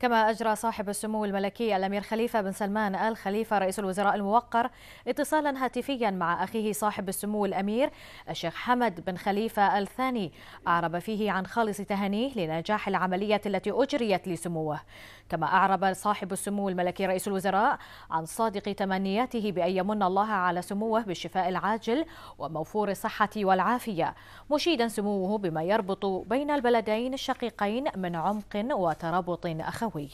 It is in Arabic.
كما أجرى صاحب السمو الملكي الأمير خليفة بن سلمان آل خليفة رئيس الوزراء الموقر اتصالا هاتفيا مع أخيه صاحب السمو الأمير الشيخ حمد بن خليفة الثاني أعرب فيه عن خالص تهانيه لنجاح العملية التي أجريت لسموه كما أعرب صاحب السمو الملكي رئيس الوزراء عن صادق تمنياته بأن يمن الله على سموه بالشفاء العاجل وموفور الصحة والعافية مشيدا سموه بما يربط بين البلدين الشقيقين من عمق وترابط أخر Are we?